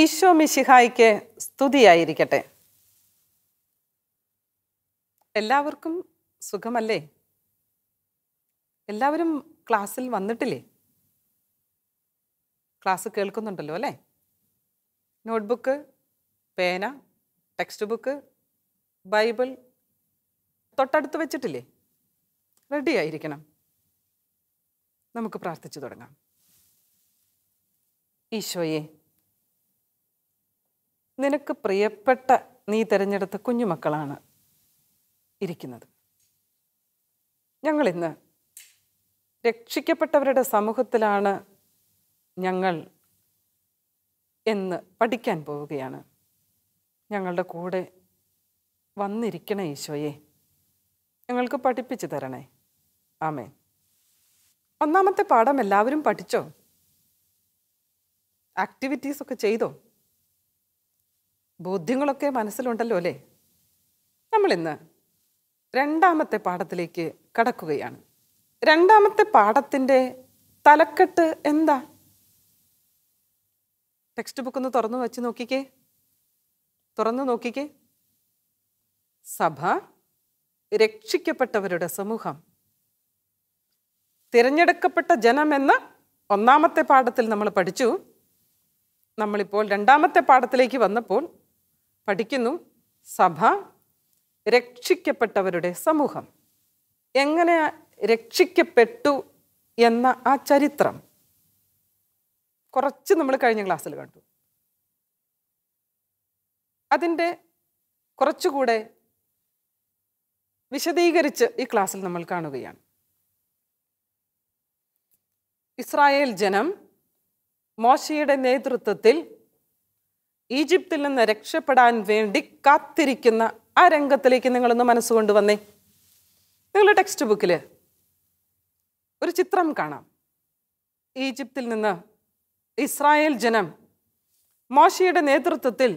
ഈശോ മിശിഹായിക്ക് സ്തുതിയായിരിക്കട്ടെ എല്ലാവർക്കും സുഖമല്ലേ എല്ലാവരും ക്ലാസ്സിൽ വന്നിട്ടില്ലേ ക്ലാസ് കേൾക്കുന്നുണ്ടല്ലോ അല്ലേ നോട്ട്ബുക്ക് പേന ടെക്സ്റ്റ് ബുക്ക് ബൈബിൾ തൊട്ടടുത്ത് വെച്ചിട്ടില്ലേ റെഡി ആയിരിക്കണം നമുക്ക് പ്രാർത്ഥിച്ചു തുടങ്ങാം ഈശോയെ നിനക്ക് പ്രിയപ്പെട്ട നീ തിരഞ്ഞെടുത്ത കുഞ്ഞുമക്കളാണ് ഇരിക്കുന്നത് ഞങ്ങളിന്ന് രക്ഷിക്കപ്പെട്ടവരുടെ സമൂഹത്തിലാണ് ഞങ്ങൾ എന്ന് പഠിക്കാൻ പോവുകയാണ് ഞങ്ങളുടെ കൂടെ വന്നിരിക്കണേ ഈശോയെ ഞങ്ങൾക്ക് പഠിപ്പിച്ചു തരണേ ആമേ ഒന്നാമത്തെ പാഠം എല്ലാവരും പഠിച്ചോ ആക്ടിവിറ്റീസൊക്കെ ചെയ്തോ ബോധ്യങ്ങളൊക്കെ മനസ്സിലുണ്ടല്ലോ അല്ലേ നമ്മളിന്ന് രണ്ടാമത്തെ പാഠത്തിലേക്ക് കടക്കുകയാണ് രണ്ടാമത്തെ പാഠത്തിൻ്റെ തലക്കെട്ട് എന്താ ടെക്സ്റ്റ് ബുക്ക് ഒന്ന് തുറന്നു വെച്ച് നോക്കിക്കേ തുറന്നു നോക്കിക്കേ സഭ രക്ഷിക്കപ്പെട്ടവരുടെ സമൂഹം തിരഞ്ഞെടുക്കപ്പെട്ട എന്ന് ഒന്നാമത്തെ പാഠത്തിൽ നമ്മൾ പഠിച്ചു നമ്മളിപ്പോൾ രണ്ടാമത്തെ പാഠത്തിലേക്ക് വന്നപ്പോൾ പഠിക്കുന്നു സഭ രക്ഷിക്കപ്പെട്ടവരുടെ സമൂഹം എങ്ങനെ രക്ഷിക്കപ്പെട്ടു എന്ന ആ ചരിത്രം കുറച്ച് നമ്മൾ കഴിഞ്ഞ ക്ലാസ്സിൽ കണ്ടു അതിൻ്റെ കുറച്ചുകൂടെ വിശദീകരിച്ച് ഈ ക്ലാസ്സിൽ നമ്മൾ കാണുകയാണ് ഇസ്രായേൽ ജനം മോശയുടെ നേതൃത്വത്തിൽ ഈജിപ്തിൽ നിന്ന് രക്ഷപ്പെടാൻ വേണ്ടി കാത്തിരിക്കുന്ന ആ രംഗത്തിലേക്ക് നിങ്ങളൊന്ന് മനസ്സുകൊണ്ട് വന്നേ നിങ്ങളുടെ ടെക്സ്റ്റ് ബുക്കിൽ ഒരു ചിത്രം കാണാം ഈജിപ്തിൽ നിന്ന് ഇസ്രായേൽ ജനം മോശയുടെ നേതൃത്വത്തിൽ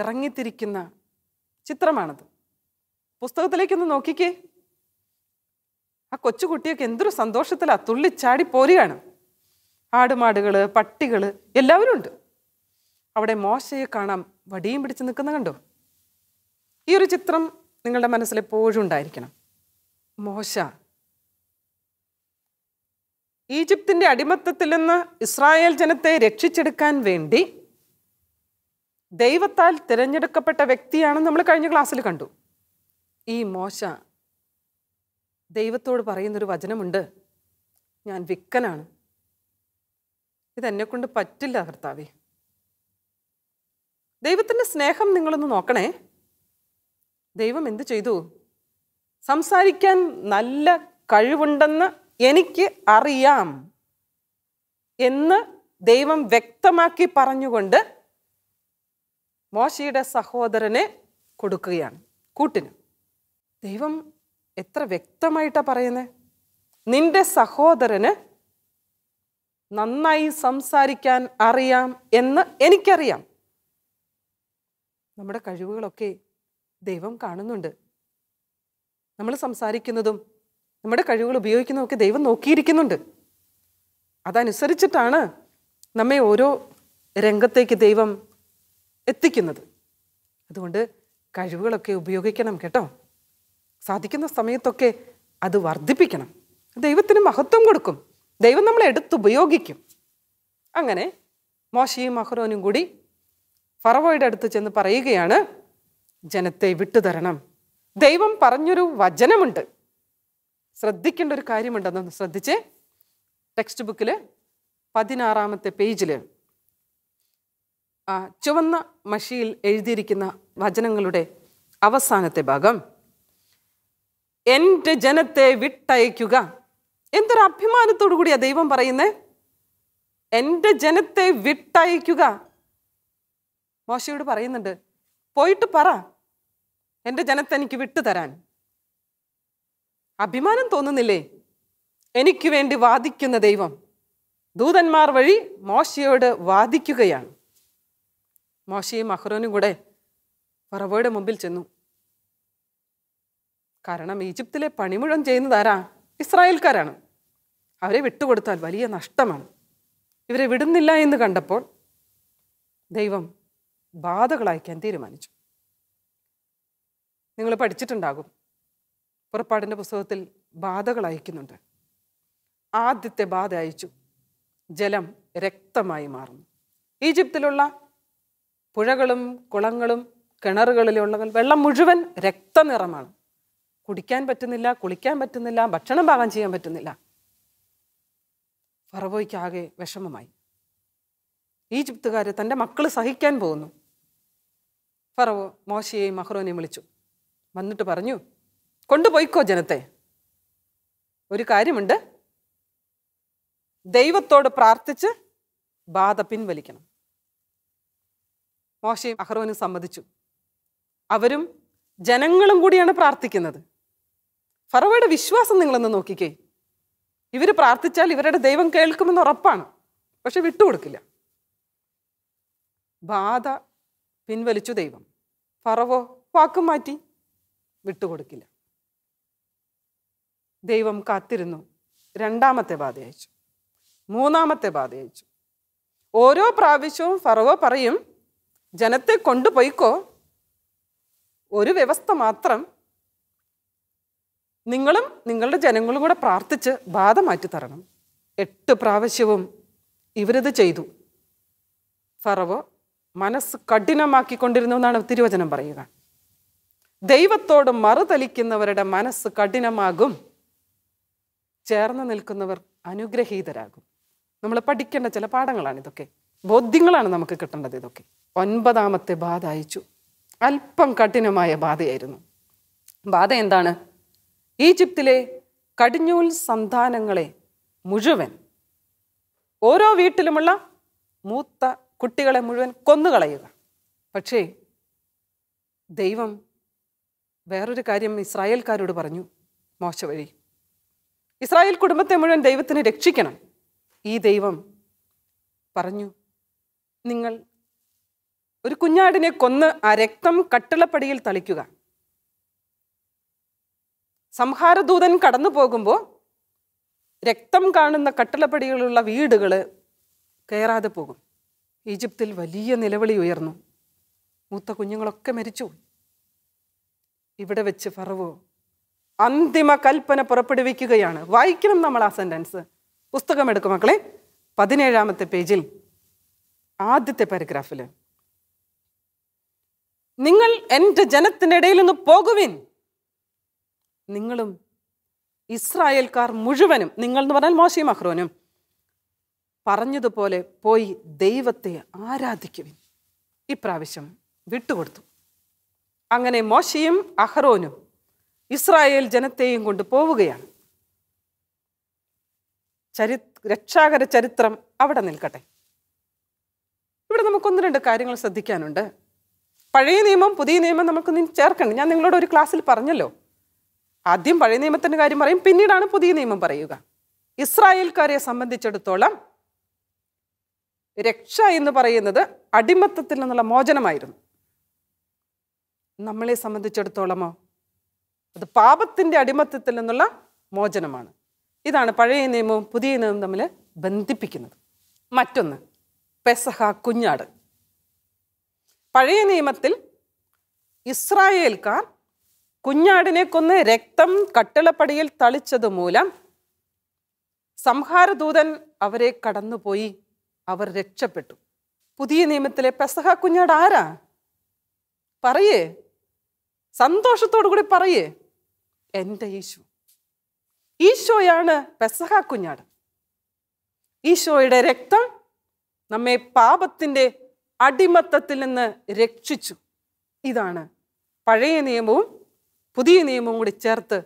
ഇറങ്ങിത്തിരിക്കുന്ന ചിത്രമാണത് പുസ്തകത്തിലേക്കൊന്ന് നോക്കിക്കേ ആ കൊച്ചുകുട്ടിയൊക്കെ എന്തൊരു സന്തോഷത്തിലാ തുള്ളിച്ചാടി പോരുകയാണ് ആടുമാടുകൾ പട്ടികൾ എല്ലാവരും ഉണ്ട് അവിടെ മോശയെ കാണാം വടിയും പിടിച്ച് നിൽക്കുന്ന കണ്ടോ ഈ ഒരു ചിത്രം നിങ്ങളുടെ മനസ്സിൽ എപ്പോഴും ഉണ്ടായിരിക്കണം മോശ ഈജിപ്തിൻ്റെ അടിമത്തത്തിൽ നിന്ന് ഇസ്രായേൽ ജനത്തെ രക്ഷിച്ചെടുക്കാൻ വേണ്ടി ദൈവത്താൽ തിരഞ്ഞെടുക്കപ്പെട്ട വ്യക്തിയാണ് നമ്മൾ കഴിഞ്ഞ ക്ലാസ്സിൽ കണ്ടു ഈ മോശ ദൈവത്തോട് പറയുന്നൊരു വചനമുണ്ട് ഞാൻ വിക്കനാണ് കൊണ്ട് പറ്റില്ല ഭർത്താവേ ദൈവത്തിൻ്റെ സ്നേഹം നിങ്ങളൊന്ന് നോക്കണേ ദൈവം എന്ത് ചെയ്തു സംസാരിക്കാൻ നല്ല കഴിവുണ്ടെന്ന് എനിക്ക് അറിയാം എന്ന് ദൈവം വ്യക്തമാക്കി പറഞ്ഞുകൊണ്ട് മോശയുടെ സഹോദരനെ കൊടുക്കുകയാണ് കൂട്ടിന് ദൈവം എത്ര വ്യക്തമായിട്ടാണ് പറയുന്നത് നിന്റെ സഹോദരന് നന്നായി സംസാരിക്കാൻ അറിയാം എന്ന് എനിക്കറിയാം നമ്മുടെ കഴിവുകളൊക്കെ ദൈവം കാണുന്നുണ്ട് നമ്മൾ സംസാരിക്കുന്നതും നമ്മുടെ കഴിവുകൾ ഉപയോഗിക്കുന്നതൊക്കെ ദൈവം നോക്കിയിരിക്കുന്നുണ്ട് അതനുസരിച്ചിട്ടാണ് നമ്മെ ഓരോ രംഗത്തേക്ക് ദൈവം എത്തിക്കുന്നത് അതുകൊണ്ട് കഴിവുകളൊക്കെ ഉപയോഗിക്കണം കേട്ടോ സാധിക്കുന്ന സമയത്തൊക്കെ അത് വർദ്ധിപ്പിക്കണം ദൈവത്തിന് മഹത്വം കൊടുക്കും ദൈവം നമ്മളെ ഉപയോഗിക്കും അങ്ങനെ മോശയും മഹ്റോനും കൂടി ഫറവോയുടെ അടുത്ത് ചെന്ന് പറയുകയാണ് ജനത്തെ വിട്ടുതരണം ദൈവം പറഞ്ഞൊരു വചനമുണ്ട് ശ്രദ്ധിക്കേണ്ട ഒരു കാര്യമുണ്ടെന്നൊന്ന് ശ്രദ്ധിച്ച് ടെക്സ്റ്റ് ബുക്കിൽ പതിനാറാമത്തെ പേജിൽ ചുവന്ന മഷിയിൽ എഴുതിയിരിക്കുന്ന വചനങ്ങളുടെ അവസാനത്തെ ഭാഗം എൻ്റെ ജനത്തെ വിട്ടയക്കുക എന്തൊരു അഭിമാനത്തോടു കൂടിയാണ് ദൈവം പറയുന്നത് എൻ്റെ ജനത്തെ വിട്ടയക്കുക മോശയോട് പറയുന്നുണ്ട് പോയിട്ട് പറ എൻ്റെ ജനത്തെ വിട്ടു വിട്ടുതരാൻ അഭിമാനം തോന്നുന്നില്ലേ എനിക്ക് വേണ്ടി വാദിക്കുന്ന ദൈവം ദൂതന്മാർ വഴി മോശയോട് വാദിക്കുകയാണ് മോശയും അഹ്റോനും കൂടെ പറവോയുടെ മുമ്പിൽ ചെന്നു കാരണം ഈജിപ്തിലെ പണിമുഴം ചെയ്യുന്നത് ആരാ ഇസ്രായേൽക്കാരാണ് അവരെ വിട്ടുകൊടുത്താൽ വലിയ നഷ്ടമാണ് ഇവരെ വിടുന്നില്ല എന്ന് കണ്ടപ്പോൾ ദൈവം ബാധകൾ അയക്കാൻ തീരുമാനിച്ചു നിങ്ങൾ പഠിച്ചിട്ടുണ്ടാകും പുറപ്പാടിൻ്റെ പുസ്തകത്തിൽ ബാധകൾ അയക്കുന്നുണ്ട് ആദ്യത്തെ ബാധ അയച്ചു ജലം രക്തമായി മാറുന്നു ഈജിപ്തിലുള്ള പുഴകളും കുളങ്ങളും കിണറുകളിലുള്ളവൻ വെള്ളം മുഴുവൻ രക്തനിറമാണ് കുടിക്കാൻ പറ്റുന്നില്ല കുളിക്കാൻ പറ്റുന്നില്ല ഭക്ഷണം പാകം ചെയ്യാൻ പറ്റുന്നില്ല ഫറവോയ്ക്കാകെ വിഷമമായി ഈജിപ്തുകാർ തൻ്റെ മക്കൾ സഹിക്കാൻ പോകുന്നു ഫറവോ മോശയെയും മഹ്റോനെയും വിളിച്ചു വന്നിട്ട് പറഞ്ഞു കൊണ്ടുപോയിക്കോ ജനത്തെ ഒരു കാര്യമുണ്ട് ദൈവത്തോട് പ്രാർത്ഥിച്ച് ബാധ പിൻവലിക്കണം മോശയും അഹ്റോനും സമ്മതിച്ചു അവരും ജനങ്ങളും കൂടിയാണ് പ്രാർത്ഥിക്കുന്നത് ഫറവയുടെ വിശ്വാസം നിങ്ങളൊന്ന് നോക്കിക്കേ ഇവർ പ്രാർത്ഥിച്ചാൽ ഇവരുടെ ദൈവം കേൾക്കുമെന്ന് ഉറപ്പാണ് പക്ഷെ വിട്ടുകൊടുക്കില്ല ബാധ പിൻവലിച്ചു ദൈവം ഫറവോ വാക്കും മാറ്റി വിട്ടുകൊടുക്കില്ല ദൈവം കാത്തിരുന്നു രണ്ടാമത്തെ ബാധ അയച്ചു മൂന്നാമത്തെ ബാധ അയച്ചു ഓരോ പ്രാവശ്യവും ഫറവോ പറയും ജനത്തെ കൊണ്ടുപോയിക്കോ ഒരു വ്യവസ്ഥ മാത്രം നിങ്ങളും നിങ്ങളുടെ ജനങ്ങളും കൂടെ പ്രാർത്ഥിച്ച് ബാധ മാറ്റി തരണം എട്ട് പ്രാവശ്യവും ഇവരിത് ചെയ്തു ഫറവോ മനസ്സ് കഠിനമാക്കിക്കൊണ്ടിരുന്നുവെന്നാണ് തിരുവചനം പറയുക ദൈവത്തോട് മറുതലിക്കുന്നവരുടെ മനസ്സ് കഠിനമാകും ചേർന്ന് നിൽക്കുന്നവർ അനുഗ്രഹീതരാകും നമ്മൾ പഠിക്കേണ്ട ചില പാഠങ്ങളാണ് ഇതൊക്കെ ബോധ്യങ്ങളാണ് നമുക്ക് കിട്ടേണ്ടത് ഇതൊക്കെ ഒൻപതാമത്തെ ബാധ അയച്ചു അല്പം കഠിനമായ ബാധയായിരുന്നു ബാധ എന്താണ് ഈജിപ്തിലെ കടിഞ്ഞൂൽ സന്താനങ്ങളെ മുഴുവൻ ഓരോ വീട്ടിലുമുള്ള മൂത്ത കുട്ടികളെ മുഴുവൻ കൊന്നുകളയുക പക്ഷേ ദൈവം വേറൊരു കാര്യം ഇസ്രായേൽക്കാരോട് പറഞ്ഞു മോശ വഴി ഇസ്രായേൽ കുടുംബത്തെ മുഴുവൻ ദൈവത്തിന് രക്ഷിക്കണം ഈ ദൈവം പറഞ്ഞു നിങ്ങൾ ഒരു കുഞ്ഞാടിനെ കൊന്ന് ആ രക്തം കട്ടിളപ്പടിയിൽ തളിക്കുക സംഹാരദൂതൻ കടന്നു പോകുമ്പോൾ രക്തം കാണുന്ന കട്ടിളപ്പടികളുള്ള വീടുകൾ കയറാതെ പോകും ഈജിപ്തിൽ വലിയ നിലവിളി ഉയർന്നു മൂത്ത കുഞ്ഞുങ്ങളൊക്കെ മരിച്ചു ഇവിടെ വെച്ച് ഫറവോ അന്തിമ കൽപ്പന പുറപ്പെടുവിക്കുകയാണ് വായിക്കണം നമ്മൾ ആ സെൻറ്റൻസ് എടുക്കും മക്കളെ പതിനേഴാമത്തെ പേജിൽ ആദ്യത്തെ പാരഗ്രാഫിൽ നിങ്ങൾ എൻ്റെ ജനത്തിനിടയിൽ നിന്ന് പോകുവിൻ നിങ്ങളും ഇസ്രായേൽക്കാർ മുഴുവനും നിങ്ങൾ എന്ന് പറഞ്ഞാൽ മോശയും അഹ്റോനും പറഞ്ഞതുപോലെ പോയി ദൈവത്തെ ആരാധിക്കുവിൻ ഇപ്രാവശ്യം വിട്ടുകൊടുത്തു അങ്ങനെ മോശയും അഹ്റോനും ഇസ്രായേൽ ജനത്തെയും കൊണ്ട് പോവുകയാണ് ചരി രക്ഷാകര ചരിത്രം അവിടെ നിൽക്കട്ടെ ഇവിടെ ഒന്ന് രണ്ട് കാര്യങ്ങൾ ശ്രദ്ധിക്കാനുണ്ട് പഴയ നിയമം പുതിയ നിയമം നമുക്കൊന്നും ചേർക്കണം ഞാൻ നിങ്ങളോട് ഒരു ക്ലാസ്സിൽ പറഞ്ഞല്ലോ ആദ്യം പഴയ നിയമത്തിൻ്റെ കാര്യം പറയും പിന്നീടാണ് പുതിയ നിയമം പറയുക ഇസ്രായേൽക്കാരെ സംബന്ധിച്ചിടത്തോളം രക്ഷ എന്ന് പറയുന്നത് അടിമത്തത്തിൽ നിന്നുള്ള മോചനമായിരുന്നു നമ്മളെ സംബന്ധിച്ചിടത്തോളമോ അത് പാപത്തിൻ്റെ അടിമത്തത്തിൽ നിന്നുള്ള മോചനമാണ് ഇതാണ് പഴയ നിയമവും പുതിയ നിയമവും തമ്മിൽ ബന്ധിപ്പിക്കുന്നത് മറ്റൊന്ന് പെസഹ കുഞ്ഞാട് പഴയ നിയമത്തിൽ ഇസ്രായേൽക്കാർ കുഞ്ഞാടിനെ കൊന്ന് രക്തം കട്ടിളപ്പടിയിൽ മൂലം സംഹാരദൂതൻ അവരെ കടന്നുപോയി അവർ രക്ഷപ്പെട്ടു പുതിയ നിയമത്തിലെ പെസഹ കുഞ്ഞാട് ആരാ പറയേ സന്തോഷത്തോടു കൂടി പറയേ എൻ്റെ ഈശോ ഈശോയാണ് പെസഹ കുഞ്ഞാട് ഈശോയുടെ രക്തം നമ്മെ പാപത്തിൻ്റെ അടിമത്തത്തിൽ നിന്ന് രക്ഷിച്ചു ഇതാണ് പഴയ നിയമവും പുതിയ നിയമവും കൂടി ചേർത്ത്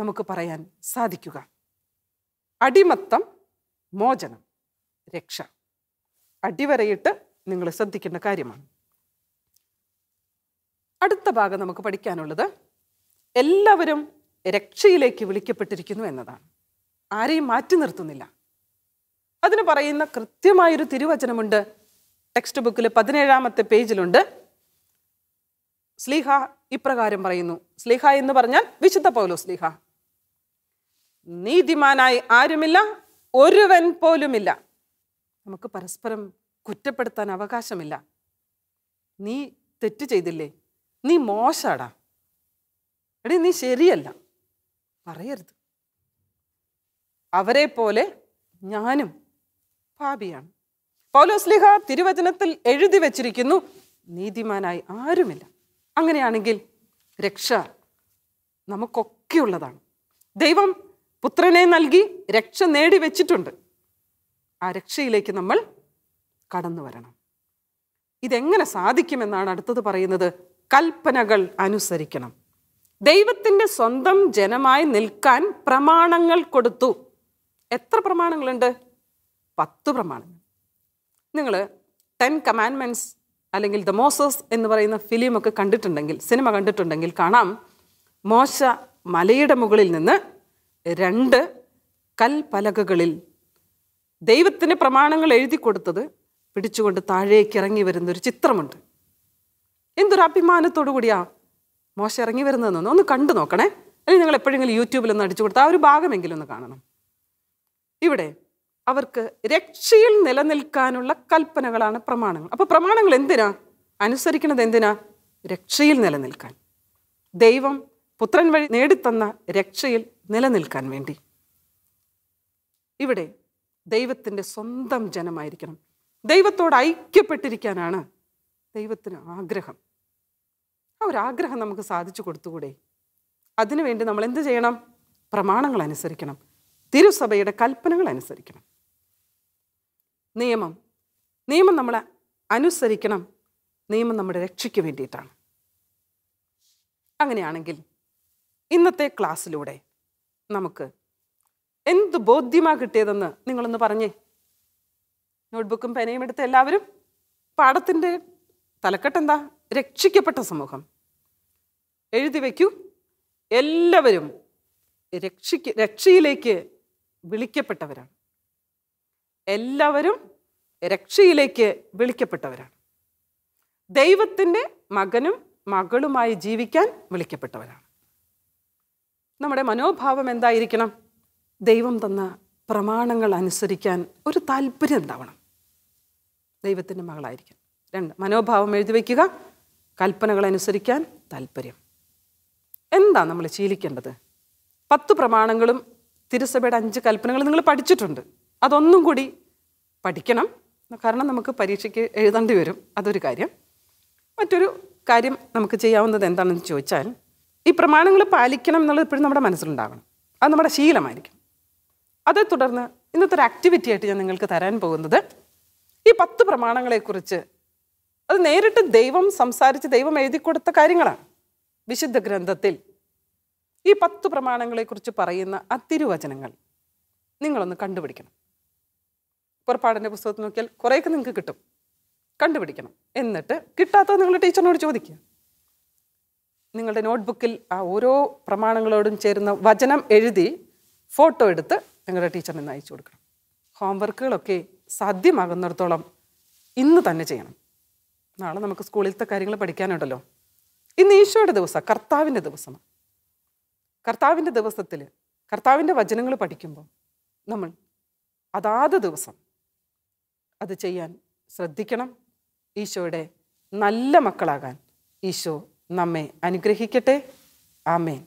നമുക്ക് പറയാൻ സാധിക്കുക അടിമത്തം മോചനം രക്ഷ അടിവരയിട്ട് നിങ്ങൾ ശ്രദ്ധിക്കേണ്ട കാര്യമാണ് അടുത്ത ഭാഗം നമുക്ക് പഠിക്കാനുള്ളത് എല്ലാവരും രക്ഷയിലേക്ക് വിളിക്കപ്പെട്ടിരിക്കുന്നു എന്നതാണ് ആരെയും മാറ്റി നിർത്തുന്നില്ല അതിന് പറയുന്ന കൃത്യമായൊരു തിരുവചനമുണ്ട് ടെക്സ്റ്റ് ബുക്കിൽ പതിനേഴാമത്തെ പേജിലുണ്ട് സ്ലീഹ ഇപ്രകാരം പറയുന്നു സ്ലീഹ എന്ന് പറഞ്ഞാൽ വിശുദ്ധ പോലോ സ്ലീഹ നീതിമാനായി ആരുമില്ല ഒരുവൻ പോലുമില്ല നമുക്ക് പരസ്പരം കുറ്റപ്പെടുത്താൻ അവകാശമില്ല നീ തെറ്റ് ചെയ്തില്ലേ നീ മോശാടാ എടി നീ ശരിയല്ല പറയരുത് അവരെ പോലെ ഞാനും പാപിയാണ് പൗലോസ്ലിഹ തിരുവചനത്തിൽ എഴുതി വച്ചിരിക്കുന്നു നീതിമാനായി ആരുമില്ല അങ്ങനെയാണെങ്കിൽ രക്ഷ നമുക്കൊക്കെയുള്ളതാണ് ദൈവം പുത്രനെ നൽകി രക്ഷ നേടി വെച്ചിട്ടുണ്ട് ആ രക്ഷയിലേക്ക് നമ്മൾ കടന്നു വരണം ഇതെങ്ങനെ സാധിക്കുമെന്നാണ് അടുത്തത് പറയുന്നത് കൽപ്പനകൾ അനുസരിക്കണം ദൈവത്തിൻ്റെ സ്വന്തം ജനമായി നിൽക്കാൻ പ്രമാണങ്ങൾ കൊടുത്തു എത്ര പ്രമാണങ്ങളുണ്ട് പത്ത് പ്രമാണങ്ങൾ നിങ്ങൾ ടെൻ കമാൻമെൻറ്റ്സ് അല്ലെങ്കിൽ ദ മോസസ് എന്ന് പറയുന്ന ഫിലിമൊക്കെ കണ്ടിട്ടുണ്ടെങ്കിൽ സിനിമ കണ്ടിട്ടുണ്ടെങ്കിൽ കാണാം മോശ മലയുടെ മുകളിൽ നിന്ന് രണ്ട് കൽപ്പലകകളിൽ ദൈവത്തിന് പ്രമാണങ്ങൾ എഴുതി കൊടുത്തത് പിടിച്ചുകൊണ്ട് താഴേക്ക് ഇറങ്ങി വരുന്നൊരു ചിത്രമുണ്ട് എന്തൊരു അഭിമാനത്തോടു കൂടിയാ മോശ ഇറങ്ങി വരുന്നതെന്ന് ഒന്ന് കണ്ടു നോക്കണേ അല്ലെങ്കിൽ നിങ്ങൾ എപ്പോഴെങ്കിലും യൂട്യൂബിൽ ഒന്ന് അടിച്ചു കൊടുത്താൽ ആ ഒരു ഭാഗമെങ്കിലും ഒന്ന് കാണണം ഇവിടെ അവർക്ക് രക്ഷയിൽ നിലനിൽക്കാനുള്ള കൽപ്പനകളാണ് പ്രമാണങ്ങൾ അപ്പോൾ പ്രമാണങ്ങൾ എന്തിനാ അനുസരിക്കുന്നത് എന്തിനാ രക്ഷയിൽ നിലനിൽക്കാൻ ദൈവം പുത്രൻ വഴി നേടിത്തന്ന രക്ഷയിൽ നിലനിൽക്കാൻ വേണ്ടി ഇവിടെ ദൈവത്തിൻ്റെ സ്വന്തം ജനമായിരിക്കണം ദൈവത്തോട് ഐക്യപ്പെട്ടിരിക്കാനാണ് ദൈവത്തിന് ആഗ്രഹം ആ ഒരു ആഗ്രഹം നമുക്ക് സാധിച്ചു കൊടുത്തുകൂടെ അതിനുവേണ്ടി നമ്മൾ എന്ത് ചെയ്യണം പ്രമാണങ്ങൾ അനുസരിക്കണം തിരുസഭയുടെ കൽപ്പനകൾ അനുസരിക്കണം നിയമം നിയമം നമ്മൾ അനുസരിക്കണം നിയമം നമ്മുടെ രക്ഷയ്ക്ക് വേണ്ടിയിട്ടാണ് അങ്ങനെയാണെങ്കിൽ ഇന്നത്തെ ക്ലാസ്സിലൂടെ നമുക്ക് എന്ത് ബോധ്യമാ കിട്ടിയതെന്ന് നിങ്ങളൊന്ന് പറഞ്ഞേ നോട്ട്ബുക്കും പെനയും എടുത്ത് എല്ലാവരും പാഠത്തിൻ്റെ തലക്കെട്ടെന്താ രക്ഷിക്കപ്പെട്ട സമൂഹം എഴുതി വയ്ക്കൂ എല്ലാവരും രക്ഷിക്ക് രക്ഷയിലേക്ക് വിളിക്കപ്പെട്ടവരാണ് എല്ലാവരും രക്ഷയിലേക്ക് വിളിക്കപ്പെട്ടവരാണ് ദൈവത്തിൻ്റെ മകനും മകളുമായി ജീവിക്കാൻ വിളിക്കപ്പെട്ടവരാണ് നമ്മുടെ മനോഭാവം എന്തായിരിക്കണം ദൈവം തന്ന പ്രമാണങ്ങൾ അനുസരിക്കാൻ ഒരു താല്പര്യം ഉണ്ടാവണം ദൈവത്തിൻ്റെ മകളായിരിക്കാൻ രണ്ട് മനോഭാവം എഴുതി വയ്ക്കുക കൽപ്പനകൾ അനുസരിക്കാൻ താല്പര്യം എന്താ നമ്മൾ ശീലിക്കേണ്ടത് പത്ത് പ്രമാണങ്ങളും തിരുസഭയുടെ അഞ്ച് കൽപ്പനകളും നിങ്ങൾ പഠിച്ചിട്ടുണ്ട് അതൊന്നും കൂടി പഠിക്കണം കാരണം നമുക്ക് പരീക്ഷയ്ക്ക് എഴുതേണ്ടി വരും അതൊരു കാര്യം മറ്റൊരു കാര്യം നമുക്ക് ചെയ്യാവുന്നത് എന്താണെന്ന് ചോദിച്ചാൽ ഈ പ്രമാണങ്ങൾ പാലിക്കണം എന്നുള്ളത് എപ്പോഴും നമ്മുടെ മനസ്സിലുണ്ടാകണം അത് നമ്മുടെ ശീലമായിരിക്കും അതേ തുടർന്ന് ഇന്നത്തെ ഒരു ആക്ടിവിറ്റി ആയിട്ട് ഞാൻ നിങ്ങൾക്ക് തരാൻ പോകുന്നത് ഈ പത്ത് പ്രമാണങ്ങളെക്കുറിച്ച് അത് നേരിട്ട് ദൈവം സംസാരിച്ച് ദൈവം എഴുതി കൊടുത്ത കാര്യങ്ങളാണ് വിശുദ്ധ ഗ്രന്ഥത്തിൽ ഈ പത്ത് പ്രമാണങ്ങളെക്കുറിച്ച് പറയുന്ന ആ തിരുവചനങ്ങൾ നിങ്ങളൊന്ന് കണ്ടുപിടിക്കണം പുറപ്പാടിൻ്റെ പുസ്തകത്തിൽ നോക്കിയാൽ കുറേയൊക്കെ നിങ്ങൾക്ക് കിട്ടും കണ്ടുപിടിക്കണം എന്നിട്ട് കിട്ടാത്തത് നിങ്ങൾ ടീച്ചറിനോട് ചോദിക്കുക നിങ്ങളുടെ നോട്ട്ബുക്കിൽ ആ ഓരോ പ്രമാണങ്ങളോടും ചേരുന്ന വചനം എഴുതി ഫോട്ടോ എടുത്ത് നിങ്ങളുടെ ടീച്ചറിന് ഇന്ന് അയച്ചു കൊടുക്കണം ഹോംവർക്കുകളൊക്കെ സാധ്യമാകുന്നിടത്തോളം ഇന്ന് തന്നെ ചെയ്യണം നാളെ നമുക്ക് സ്കൂളിലത്തെ കാര്യങ്ങൾ പഠിക്കാനുണ്ടല്ലോ ഇന്ന് ഈശോയുടെ ദിവസം കർത്താവിൻ്റെ ദിവസമാണ് കർത്താവിൻ്റെ ദിവസത്തിൽ കർത്താവിൻ്റെ വചനങ്ങൾ പഠിക്കുമ്പോൾ നമ്മൾ അതാത് ദിവസം അത് ചെയ്യാൻ ശ്രദ്ധിക്കണം ഈശോയുടെ നല്ല മക്കളാകാൻ ഈശോ നമ്മെ അനുഗ്രഹിക്കട്ടെ ആമേൻ